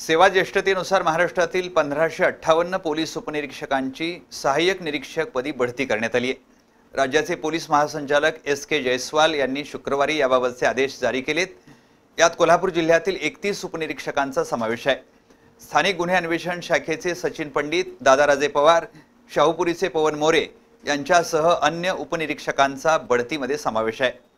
सेवा ज्येष्ठतेनुसार महाराष्ट्रातील पंधराशे अठ्ठावन्न पोलीस उपनिरीक्षकांची सहाय्यक निरीक्षकपदी बढती करण्यात आली आहे राज्याचे पोलीस महासंचालक एस के जयस्वाल यांनी शुक्रवारी याबाबतचे आदेश जारी केलेत यात कोल्हापूर जिल्ह्यातील एकतीस उपनिरीक्षकांचा समावेश आहे स्थानिक गुन्हे अन्वेषण शाखेचे सचिन पंडित दादाराजे पवार शाहूपुरीचे पवन मोरे यांच्यासह अन्य उपनिरीक्षकांचा बढतीमध्ये समावेश आहे